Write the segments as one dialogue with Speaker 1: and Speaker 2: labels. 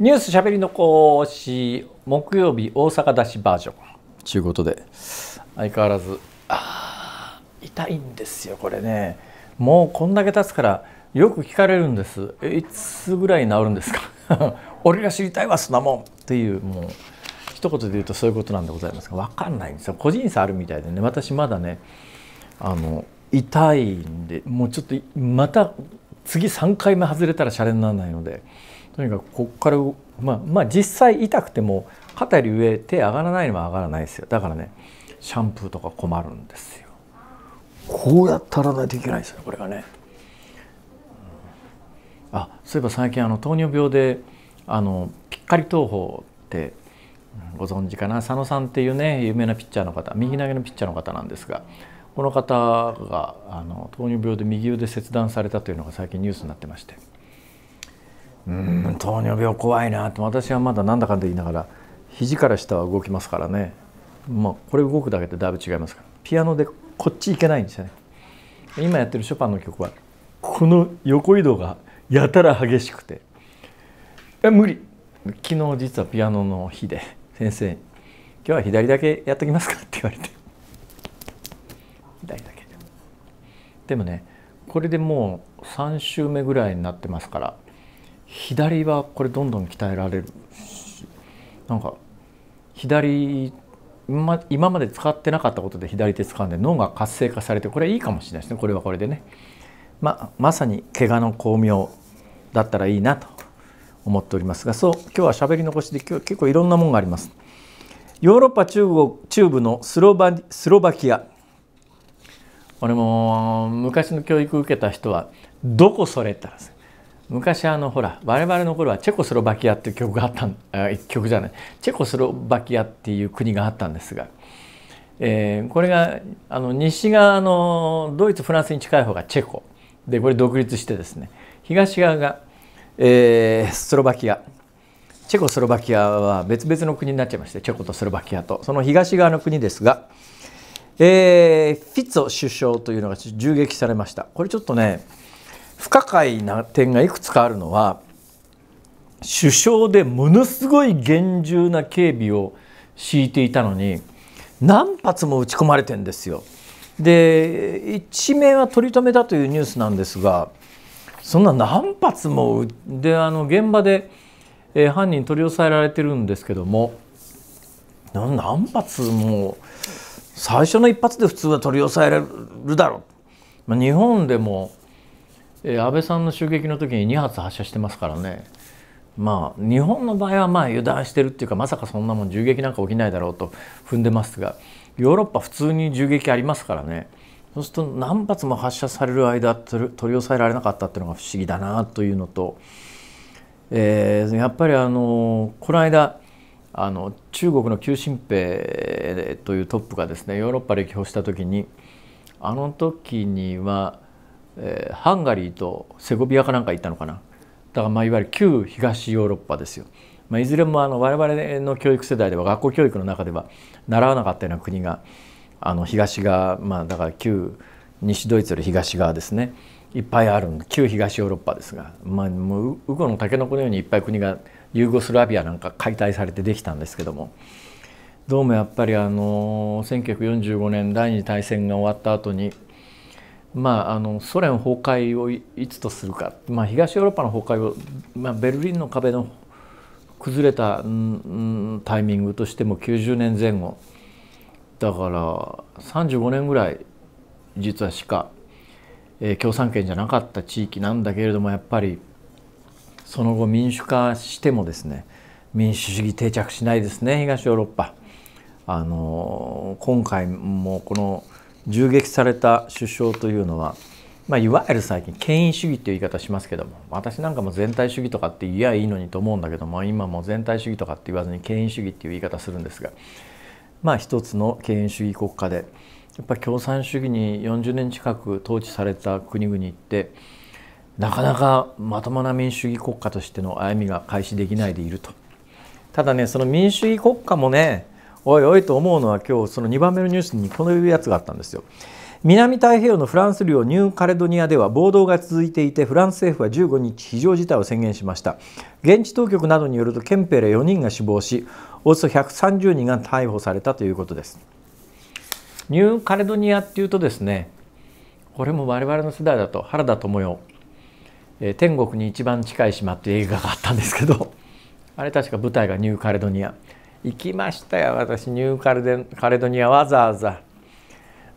Speaker 1: ニュースしゃべり残し木曜日大阪出しバージョンちゅうことで相変わらずあ痛いんですよこれねもうこんだけ経つからよく聞かれるんですいつぐらい治るんですか 俺が知りたいわそんなもんっていうもう一言で言うとそういうことなんでございますが分かんないんですよ個人差あるみたいでね私まだねあの痛いんでもうちょっとまた次3回目外れたらシャレにならないので。とにかくここからまあ、まあ実際痛くても肩より上手上がらないのは上がらないですよだからねシャンプーとか困るんですよこうやったらないといけないですよこれがね、あそういえば最近あの糖尿病であのピッカリ投法ってご存知かな佐野さんっていうね有名なピッチャーの方右投げのピッチャーの方なんですがこの方があの糖尿病で右腕切断されたというのが最近ニュースになってまして。うん糖尿病怖いなと私はまだなんだかんだ言いながら肘から下は動きますからね、まあ、これ動くだけでだいぶ違いますからピアノでこっち行けないんですよね今やってるショパンの曲はこの横移動がやたら激しくて「え無理!」昨日実はピアノの日で先生に「今日は左だけやっときますか?」って言われて左だけでもねこれでもう3週目ぐらいになってますから左はこれどんどん鍛えられるしなんか左今まで使ってなかったことで左手使うんで脳が活性化されてこれいいかもしれないですねこれはこれでね、ま、まさに怪我の巧妙だったらいいなと思っておりますがそう今日はしゃべり残しで今日結構いろんなものがありますヨーロッパ中国中部のスロバスロバキア俺も昔の教育を受けた人は「どこそれ」って言ったんです昔あのほら我々の頃はチェコスロバキアっていう曲があったあ曲じゃないチェコスロバキアっていう国があったんですが、えー、これがあの西側のドイツフランスに近い方がチェコでこれ独立してですね東側が、えー、スロバキアチェコスロバキアは別々の国になっちゃいましてチェコとスロバキアとその東側の国ですが、えー、フィッツォ首相というのが銃撃されましたこれちょっとね不可解な点がいくつかあるのは首相でものすごい厳重な警備を敷いていたのに何発も撃ち込まれてんですよ。で一命は取り留めだというニュースなんですがそんな何発もであの現場で、えー、犯人取り押さえられてるんですけども何発も最初の一発で普通は取り押さえられるだろう、まあ、日本でもえー、安倍さんの襲撃の時に2発発射してますからねまあ日本の場合はまあ油断してるっていうかまさかそんなもん銃撃なんか起きないだろうと踏んでますがヨーロッパ普通に銃撃ありますからねそうすると何発も発射される間取り押さえられなかったっていうのが不思議だなというのと、えー、やっぱりあのこの間あの中国の旧新平というトップがですねヨーロッパ歴訪した時にあの時にはえー、ハンガリーとセゴビアかなんか行ったのかなだからまあいわゆる旧東ヨーロッパですよ、まあ、いずれもあの我々の教育世代では学校教育の中では習わなかったような国があの東側まあだから旧西ドイツより東側ですねいっぱいある旧東ヨーロッパですが、まあ、もうウコのタケノコのようにいっぱい国がユーゴスラビアなんか解体されてできたんですけどもどうもやっぱりあの1945年第二次大戦が終わった後にまあ、あのソ連崩壊をいつとするか、まあ、東ヨーロッパの崩壊を、まあ、ベルリンの壁の崩れた、うん、タイミングとしても90年前後だから35年ぐらい実はしか、えー、共産圏じゃなかった地域なんだけれどもやっぱりその後民主化してもですね民主主義定着しないですね東ヨーロッパ。あの今回もこの銃撃された首相というのは、まあ、いわゆる最近権威主義という言い方しますけども私なんかも全体主義とかって言いやいいのにと思うんだけども今も全体主義とかって言わずに権威主義っていう言い方するんですがまあ一つの権威主義国家でやっぱ共産主義に40年近く統治された国々ってなかなかまともな民主主義国家としての歩みが開始できないでいると。ただねその民主主義国家もねおいおいと思うのは今日その2番目のニュースにこのやつがあったんですよ。南太平洋のフランス領ニューカレドニアでは暴動が続いていてフランス政府は15日非常事態を宣言しました現地当局などによるとケンペレ4人が死亡しおよそ130人が逮捕されたということですニューカレドニアっていうとですねこれも我々の世代だと原田知世、えー、天国に一番近い島っていう映画があったんですけどあれ確か舞台がニューカレドニア行きましたよ私ニューカレデカレドニアわざわざ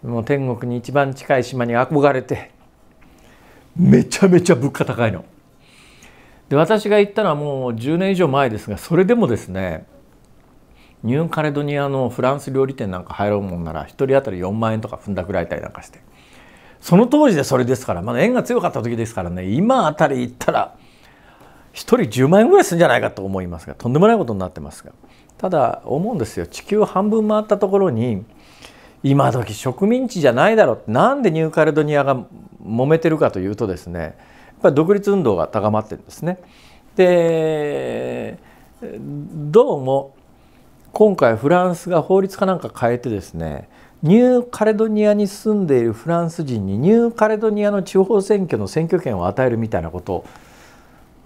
Speaker 1: もう天国に一番近い島に憧れてめちゃめちゃ物価高いの。で私が行ったのはもう10年以上前ですがそれでもですねニューカレドニアのフランス料理店なんか入ろうもんなら1人当たり4万円とか踏んだくらいたりなんかしてその当時でそれですからまだ縁が強かった時ですからね今あたり行ったら1人10万円ぐらいするんじゃないかと思いますがとんでもないことになってますが。ただ思うんですよ地球半分回ったところに今時植民地じゃないだろうなんでニューカレドニアが揉めてるかというとですねやっぱり独立運動が高まってるんですね。でどうも今回フランスが法律かなんか変えてですねニューカレドニアに住んでいるフランス人にニューカレドニアの地方選挙の選挙権を与えるみたいなことを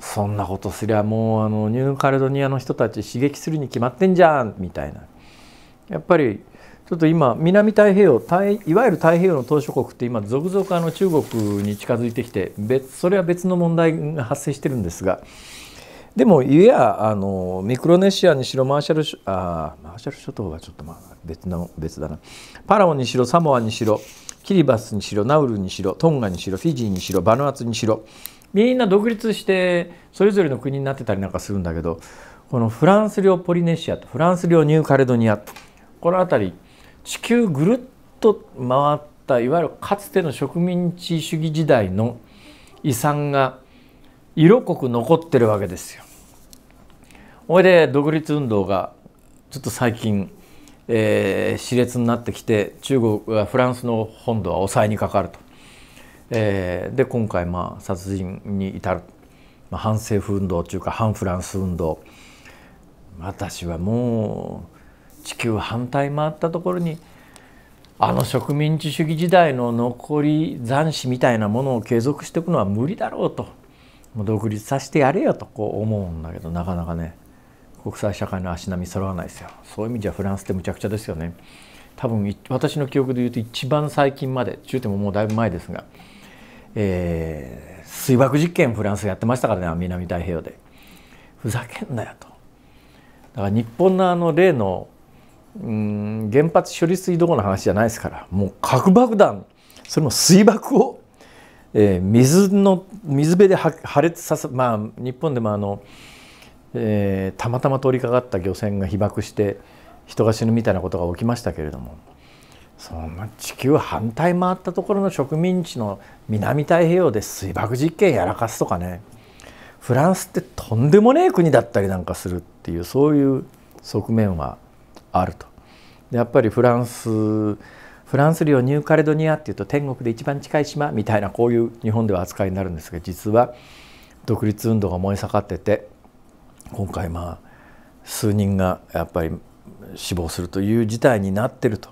Speaker 1: そんなことすりゃもうあのニューカレドニアの人たち刺激するに決まってんじゃんみたいなやっぱりちょっと今南太平洋いわゆる太平洋の島しょ国って今続々あの中国に近づいてきて別それは別の問題が発生してるんですがでもいやあのミクロネシアにしろマーシャルあマーシャル諸島はちょっとまあ別の別だなパラオにしろサモアにしろキリバスにしろナウルにしろトンガにしろフィジーにしろバヌアツにしろみんな独立してそれぞれの国になってたりなんかするんだけどこのフランス領ポリネシアとフランス領ニューカレドニアこの辺り地球ぐるっと回ったいわゆるかつての植民地主義時代の遺産が色濃く残ってるわけですよ。ほいで独立運動がちょっと最近、えー、熾烈になってきて中国はフランスの本土は抑えにかかると。えー、で今回まあ殺人に至る、まあ、反政府運動というか反フランス運動私はもう地球反対回ったところにあの植民地主義時代の残り残滓みたいなものを継続していくのは無理だろうともう独立させてやれよとこう思うんだけどなかなかね国際社会の足並み揃わないですよそういう意味じゃフランスってむちゃくちゃですよね。多分私の記憶で言うと一番最近まで中でももうだいぶ前ですが、えー、水爆実験フランスやってましたからね南太平洋でふざけんなよとだから日本のあの例のうん原発処理水どこの話じゃないですからもう核爆弾それも水爆を、えー、水の水辺で破裂させまあ日本でもあの、えー、たまたま通りかかった漁船が被爆して人が死ぬみたいなことが起きましたけれどもそんな地球反対回ったところの植民地の南太平洋で水爆実験やらかすとかねフランスってとんでもねえ国だったりなんかするっていうそういう側面はあると。やっぱりフランスフランス領ニューカレドニアっていうと天国で一番近い島みたいなこういう日本では扱いになるんですが実は独立運動が燃え盛ってて今回まあ数人がやっぱり死亡するという事態になってると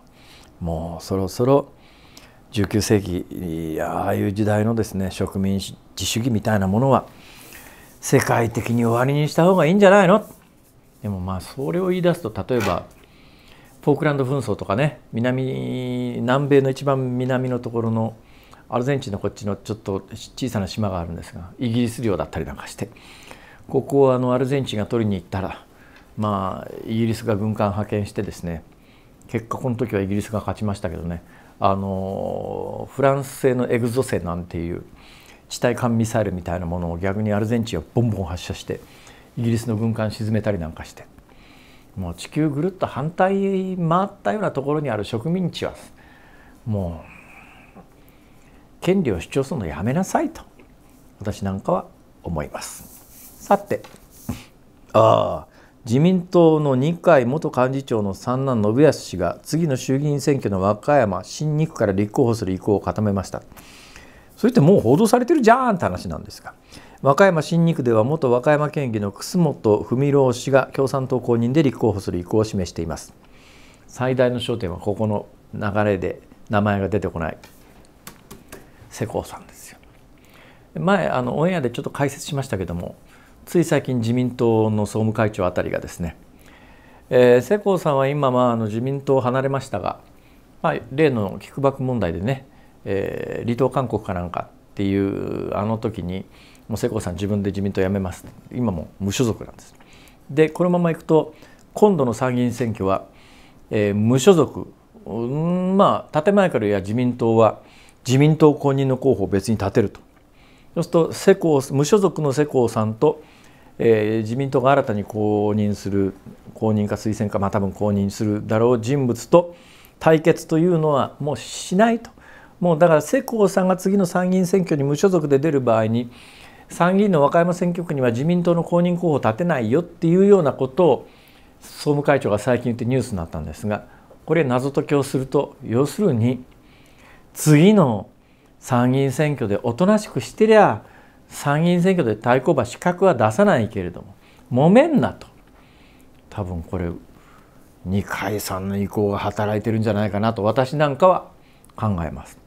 Speaker 1: もうそろそろ19世紀ああいう時代のですね植民地主義みたいなものは世界的に終わりにした方がいいんじゃないのでもまあそれを言い出すと例えばフォークランド紛争とかね南南米の一番南のところのアルゼンチンのこっちのちょっと小さな島があるんですがイギリス領だったりなんかしてここをあのアルゼンチンが取りに行ったらまあ、イギリスが軍艦派遣してですね結果この時はイギリスが勝ちましたけどねあのフランス製のエグゾセなんていう地対艦ミサイルみたいなものを逆にアルゼンチンをボンボン発射してイギリスの軍艦沈めたりなんかしてもう地球ぐるっと反対回ったようなところにある植民地はもう権利を主張するのやめなさいと私なんかは思います。さてああ自民党の二階元幹事長の三男信康氏が次の衆議院選挙の和歌山新2区から立候補する意向を固めましたそれってもう報道されてるじゃんって話なんですが和歌山新2区では元和歌山県議の楠本文郎氏が共産党公認で立候補する意向を示しています最大の焦点はここの流れで名前が出てこない世耕さんですよ前あのオンエアでちょっと解説しましたけどもつい最近自民党の総務会長あたりがですね、えー、世耕さんは今、まあ、あの自民党を離れましたが、まあ、例のキックバック問題でね、えー、離党勧告かなんかっていうあの時にもう世耕さん自分で自民党辞めます今も無所属なんです。でこのままいくと今度の参議院選挙は、えー、無所属、うん、まあ建前から言えば自民党は自民党公認の候補を別に立てると。そうすると世耕無所属の世耕さんとえー、自民党が新たに公認する公認か推薦かまあ多分公認するだろう人物と対決というのはもうしないともうだから世耕さんが次の参議院選挙に無所属で出る場合に参議院の和歌山選挙区には自民党の公認候補立てないよっていうようなことを総務会長が最近言ってニュースになったんですがこれ謎解きをすると要するに次の参議院選挙でおとなしくしてりゃ参議院選挙で対抗馬資格は出さないけれども揉めんなと多分これ二階さんの意向が働いてるんじゃないかなと私なんかは考えます。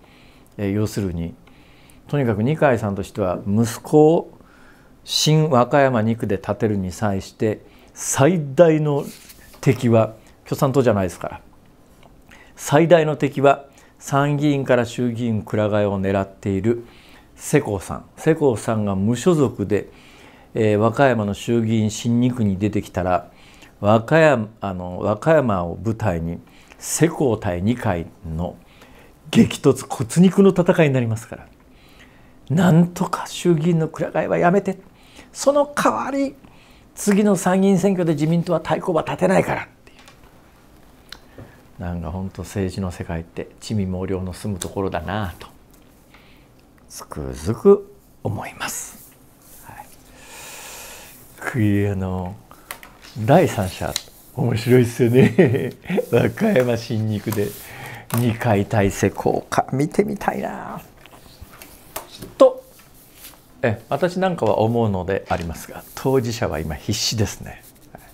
Speaker 1: え要するにとにかく二階さんとしては息子を新和歌山2区で立てるに際して最大の敵は共産党じゃないですから最大の敵は参議院から衆議院くら替えを狙っている世耕さん世耕さんが無所属で、えー、和歌山の衆議院新2区に出てきたら和歌山あの和歌山を舞台に世耕対二階の激突骨肉の戦いになりますからなんとか衆議院のくら替えはやめてその代わり次の参議院選挙で自民党は対抗馬立てないからっていうなんか本当政治の世界って地味猛量の住むところだなとつくづく思います。はい、あの第三者面白いですよね 和歌山新肉で2回体制効果見てみたいなとえ私なんかは思うのでありますが当事者は今必死ですね。はい、っ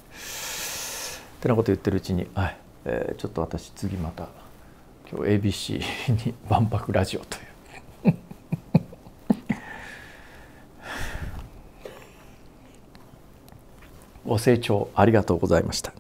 Speaker 1: てなこと言ってるうちに、はいえー、ちょっと私次また今日 ABC に 「万博ラジオ」とご清聴ありがとうございました。